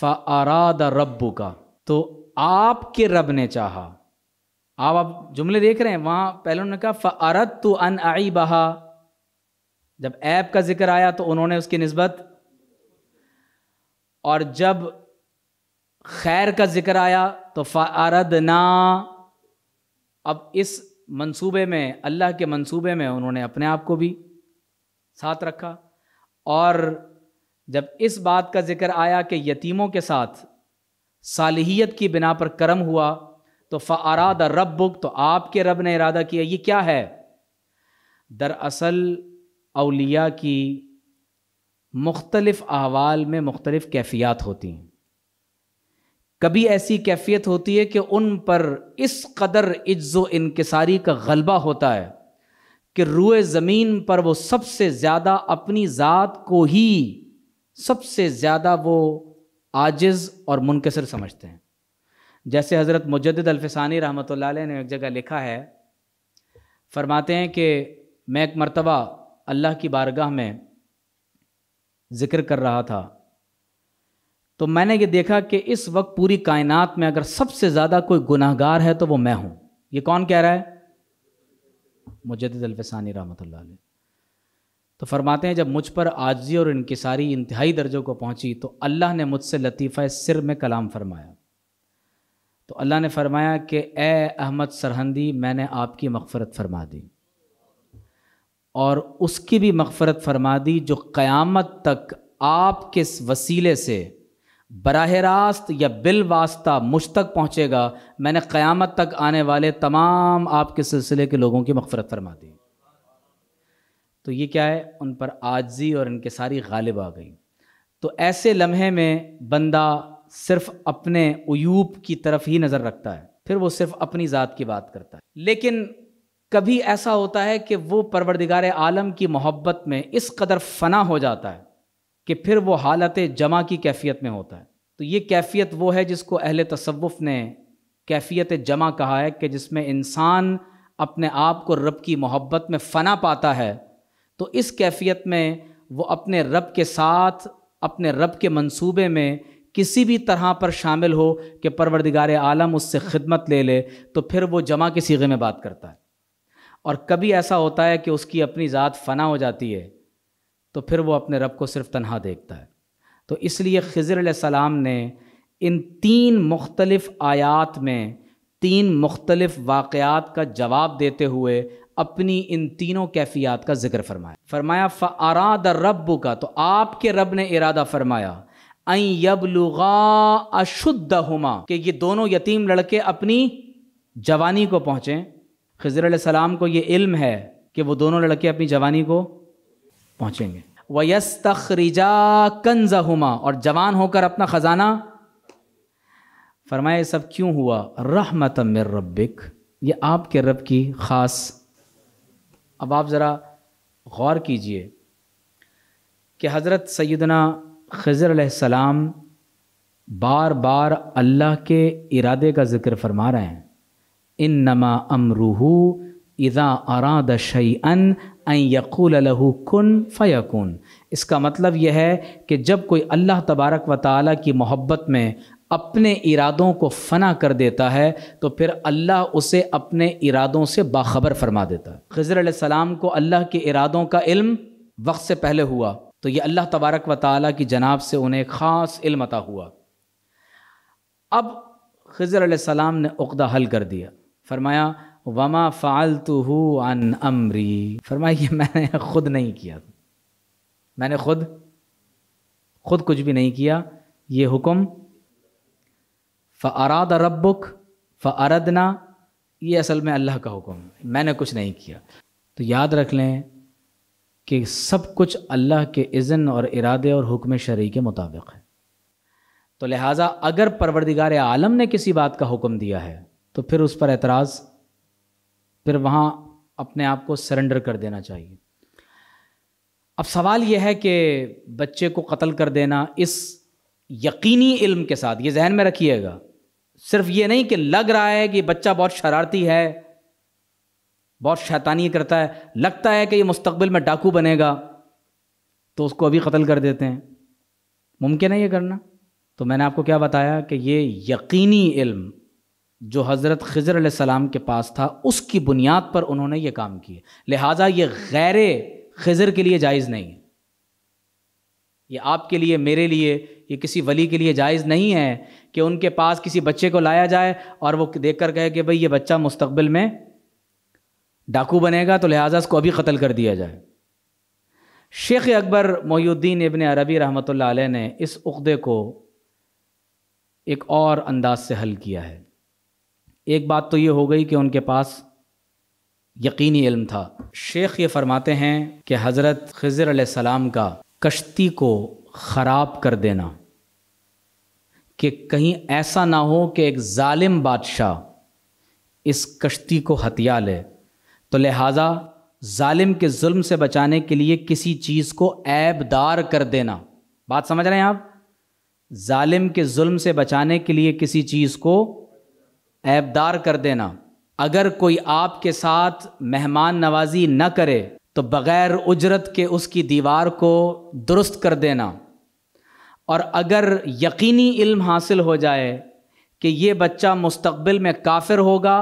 फ़राद रब्बू का तो आपके रब ने चाहा आप अब जुमले देख रहे हैं वहाँ पहले उन्होंने कहा फ़रत तो अन आई बहा जब ऐप का जिक्र आया तो उन्होंने उसकी नस्बत और जब खैर का जिक्र आया तो फरद ना अब इस मंसूबे में अल्लाह के मंसूबे में उन्होंने अपने आप को भी साथ रखा और जब इस बात का जिक्र आया कि यतीमों के साथ सालहियत की बिना पर करम हुआ तो फ़ाराद बुक तो आपके रब ने इरादा किया ये क्या है दरअसल अलिया की मुख्तलफ़ अहवाल में मुख्तलफ़ कैफियत होती हैं कभी ऐसी कैफियत होती है कि उन पर इस कदर इज्ज़ो इनकसारी का गलबा होता है कि रुए ज़मीन पर वो सबसे ज़्यादा अपनी ज़ात को ही सबसे ज़्यादा वो आजिज़ और मुनकसर समझते हैं जैसे हज़रत मुजद अलफ़ानी रहमत ने एक जगह लिखा है फरमाते हैं कि मैं एक मरतबा अल्लाह की बारगाह में ज़िक्र कर रहा था तो मैंने ये देखा कि इस वक्त पूरी कायनात में अगर सबसे ज़्यादा कोई गुनाहगार है तो वो मैं हूँ ये कौन कह रहा है मुजद अल्फ़ानी रहमत तो फरमाते हैं जब मुझ पर आजी और इनकसारी इंतहाई दर्जों को पहुंची तो अल्लाह ने मुझसे लतीफ़ा सिर में कलाम फरमाया तो अल्लाह ने फरमाया कि ए अहमद सरहंदी मैंने आपकी मगफ़रत फरमा दी और उसकी भी मगफ़रत फरमा दी जो क़यामत तक आपके वसीले से बरह रास्त या बिल वास्ता मुझ तक पहुँचेगा मैंने क़यामत तक आने वाले तमाम आपके सिलसिले के लोगों की मगफ़रत फरमा दी तो ये क्या है उन पर आजी और इनके सारी गालिब आ गई तो ऐसे लम्हे में बंदा सिर्फ अपने अयूब की तरफ ही नज़र रखता है फिर वो सिर्फ अपनी ज़ात की बात करता है लेकिन कभी ऐसा होता है कि वो परवरदिगार आलम की मोहब्बत में इस कदर फना हो जाता है कि फिर वो हालत जमा की कैफियत में होता है तो ये कैफियत वो है जिसको अहल तसवुफ़ ने कैफियत जमा कहा है कि जिसमें इंसान अपने आप को रब की मोहब्बत में फ़ना पाता है तो इस कैफियत में वो अपने रब के साथ अपने रब के मंसूबे में किसी भी तरह पर शामिल हो कि परवरदिगार आलम उससे खिदमत ले ले तो फिर वो जमा के सीगे में बात करता है और कभी ऐसा होता है कि उसकी अपनी ज़ात फना हो जाती है तो फिर वो अपने रब को सिर्फ तनहा देखता है तो इसलिए खज़र सलाम ने इन तीन मुख्तलफ़ आयात में तीन मुख्तलफ़ वाक़ात का जवाब देते हुए अपनी इन तीनों कैफियात का जिक्र फरमाया फरमाया फ़राद रब का तो आपके रब ने इरादा फरमाया अबलुगा अशुद्ध हुमा कि ये दोनों यतीम लड़के अपनी जवानी को पहुँचें खजर सलाम को ये इल्म है कि वो दोनों लड़के अपनी जवानी को पहुँचेंगे वयस तखरीजा कंज हुमा और जवान होकर अपना ख़जाना फरमाया सब क्यों हुआ रहमत मिर रबिक ये आपके रब की ख़ास अब आप ज़रा गौर कीजिए कि हज़रत सैदना खज़र सलाम बार बार अल्लाह के इरादे का ज़िक्र फरमा रहे हैं इन नमा अमरूहू इज़ा अराद शैअन यकूल लहू कन फ़यकुन इसका मतलब यह है कि जब कोई अल्लाह तबारक व ताली की मोहब्बत में अपने इरादों को फना कर देता है तो फिर अल्लाह उसे अपने इरादों से बाखबर फरमा देता है खजर सलाम को अल्लाह के इरादों का इल्म वक्त से पहले हुआ तो ये अल्लाह तबारक व ताली की जनाब से उन्हें ख़ास इल्म अता हुआ अब खजर सलाम ने उकदा हल कर दिया फरमाया वमा फालतू तो अन अमरी फरमाया ये मैंने ख़ुद नहीं किया मैंने खुद खुद कुछ भी नहीं किया ये हुक्म फ फ़राद फ़ अरदना ये असल में अल्लाह का हुक्म है मैंने कुछ नहीं किया तो याद रख लें कि सब कुछ अल्लाह के इज़न और इरादे और हुक्म शरी के मुताबिक है तो लिहाजा अगर परवरदिगार आलम ने किसी बात का हुक्म दिया है तो फिर उस पर एतराज़ फिर वहाँ अपने आप को सरेंडर कर देना चाहिए अब सवाल यह है कि बच्चे को कत्ल कर देना इस यकीनी इल्म के साथ ये जहन में रखिएगा सिर्फ ये नहीं कि लग रहा है कि बच्चा बहुत शरारती है बहुत शैतानी करता है लगता है कि ये मुस्तबिल में डाकू बनेगा तो उसको अभी कत्ल कर देते हैं मुमकिन है ये करना तो मैंने आपको क्या बताया कि ये यकीनी इल्म जो हज़रत खजर सलाम के पास था उसकी बुनियाद पर उन्होंने ये काम किए लिहाजा ये गैर खजर के लिए जायज़ नहीं है ये आपके लिए मेरे लिए ये किसी वली के लिए जायज़ नहीं है कि उनके पास किसी बच्चे को लाया जाए और वो देख कर कहे कि भाई ये बच्चा मुस्तबिल में डाकू बनेगा तो लिहाजा उसको अभी कत्ल कर दिया जाए शेख अकबर मोहुद्दीन इबन अरबी रहमत ने इस उदे को एक और अंदाज से हल किया है एक बात तो ये हो गई कि उनके पास यकीनी इल्म था शेख ये फरमाते हैं कि हज़रत खज़र सलाम का कश्ती को ख़राब कर देना कि कहीं ऐसा ना हो कि एक ालिम बादशाह इस कश्ती को हथिया ले तो लिहाजा ालिम के जुल्म से बचाने के लिए किसी चीज़ को ऐबदार कर देना बात समझ रहे हैं आप ालिम के जुल्म से बचाने के लिए किसी चीज़ को ऐबदार कर देना अगर कोई आपके साथ मेहमान नवाजी न करे तो बग़ैर उजरत के उसकी दीवार को दुरुस्त कर देना और अगर यकीनी इल्म हासिल हो जाए कि ये बच्चा मुस्तबिल में काफिर होगा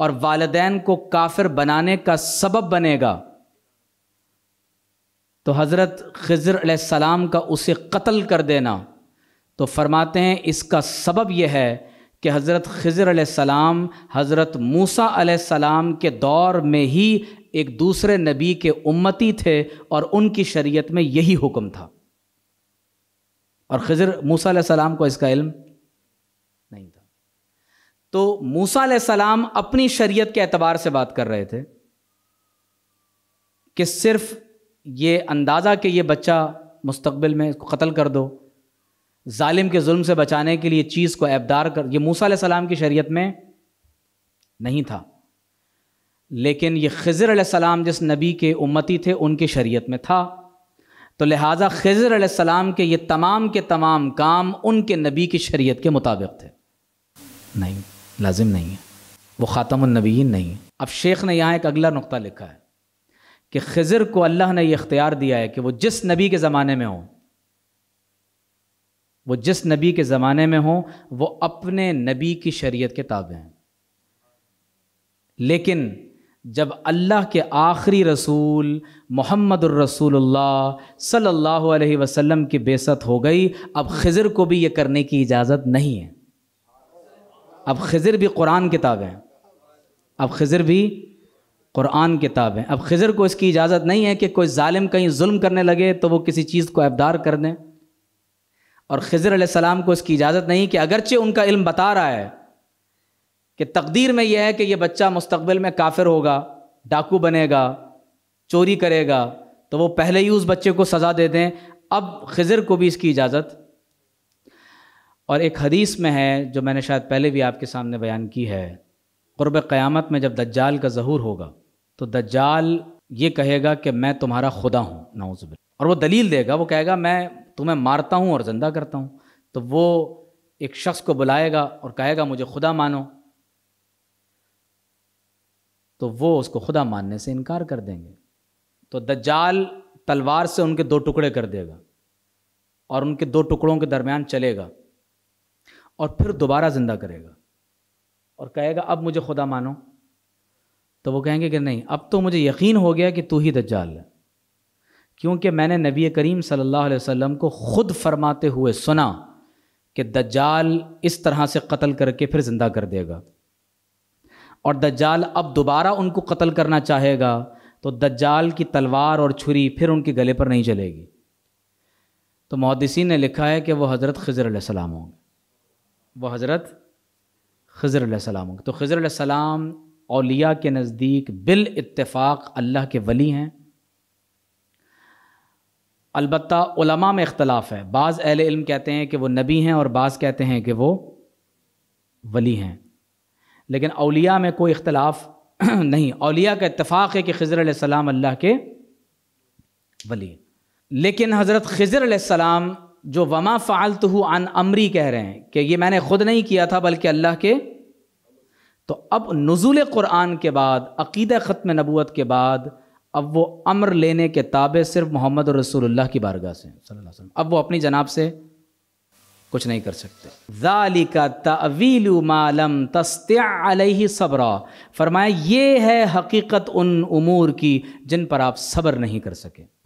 और वालदेन को काफिर बनाने का सबब बनेगा तो हज़रत खज़र सलाम का उसे कत्ल कर देना तो फरमाते हैं इसका सबब यह है कि हज़रत खज़र सलाम हज़रत मूसा सलाम के दौर में ही एक दूसरे नबी के उम्मती थे और उनकी शरीयत में यही हुक्म था और खजर मूसा सलाम को इसका इल्म नहीं था तो मूसा सलाम अपनी शरीयत के एतबार से बात कर रहे थे कि सिर्फ ये अंदाज़ा कि ये बच्चा मुस्तबिल में इसको कत्ल कर दो ालिम के जुल्म से बचाने के लिए चीज़ को ऐबदार कर ये मूसा सलाम की शरीयत में नहीं था लेकिन ये खजर सलाम जिस नबी के उम्मती थे उनकी शरीयत में था तो लिहाजा खजर आसमाम के ये तमाम के तमाम काम उनके नबी की शरीयत के मुताबिक थे नहीं लाजिम नहीं है वो ख़ातमनबीन नहीं है अब शेख ने यहाँ एक अगला नुक़ा लिखा है कि खजर को अल्लाह ने यह इख्तियार दिया है कि वह जिस नबी के ज़माने में हों वो जिस नबी के ज़माने में हों वो अपने नबी की शरीयत के ताबे हैं लेकिन जब अल्लाह के आखिरी रसूल मोहम्मद रसूलुल्लाह सल्लल्लाहु अलैहि वसल्लम की बेसत हो गई अब खिज़र को भी ये करने की इजाज़त नहीं है अब खिज़र भी कुरान किताब है अब खिज़र भी कुरान किताब है अब खिज़र को इसकी इजाज़त नहीं है कि कोई ालिम कहीं जुल्म करने लगे तो वो किसी चीज़ को अबदार कर दें और खिज़र सलाम को इसकी इजाज़त नहीं कि अगरचे उनका इल्म बता रहा है कि तकदीर में यह है कि यह बच्चा मुस्तबिल में काफिर होगा डाकू बनेगा चोरी करेगा तो वो पहले ही उस बच्चे को सज़ा दे दें अब खजर को भी इसकी इजाज़त और एक हदीस में है जो मैंने शायद पहले भी आपके सामने बयान की है क़ुरब क़्यामत में जब दज्जाल का जहूर होगा तो दज्जाल ये कहेगा कि मैं तुम्हारा खुदा हूँ नाउजबिल और वो दलील देगा वो कहेगा मैं तुम्हें मारता हूँ और ज़िंदा करता हूँ तो वो एक शख्स को बुलाएगा और कहेगा मुझे खुदा मानो तो वो उसको खुदा मानने से इनकार कर देंगे तो दज्जाल तलवार से उनके दो टुकड़े कर देगा और उनके दो टुकड़ों के दरमियान चलेगा और फिर दोबारा ज़िंदा करेगा और कहेगा अब मुझे खुदा मानो तो वो कहेंगे कि नहीं अब तो मुझे यकीन हो गया कि तू ही दज्जाल है क्योंकि मैंने नबी करीम सल्लल्लाहु अलैहि वसल्लम को ख़ुद फरमाते हुए सुना कि दज्जाल इस तरह से कत्ल करके फिर ज़िंदा कर देगा और दज्जाल अब दोबारा उनको कत्ल करना चाहेगा तो दज्जाल की तलवार और छुरी फिर उनके गले पर नहीं चलेगी तो मुहदसिन ने लिखा है कि वह हज़रत खज़र सलाम होंगे वह हज़रत खज़र सलाम होंगे तो खज़र सलाम अलिया के नज़दीक बिल इतफ़ाक़ अल्लाह के वली हैं अलबत्मा में इख्तलाफ है बाज़ अहम कहते हैं कि वह नबी हैं और बाज़ कहते हैं कि वो वली हैं लेकिन अलिया में कोई इख्तलाफ नहीं अलिया का इतफ़ाक़ है कि खज़र सलाम अल्लाह के वली लेकिन हज़रत खज़र सलाम जो वमा फ़ालत अन अमरी कह रहे हैं कि ये मैंने ख़ुद नहीं किया था बल्कि अल्लाह के तो अब नज़ुल क़ुरान के बाद अकीद ख़त्म नबूत के बाद अब वो अमर लेने के ताबे सिर्फ मोहम्मद रसूल की बारगाह से अब वो अपनी जनाब से कुछ नहीं कर सकते ज़ालिका तवील मालम ही सब्रा फरमाया ये है हकीकत उन उमूर की जिन पर आप सब्र नहीं कर सके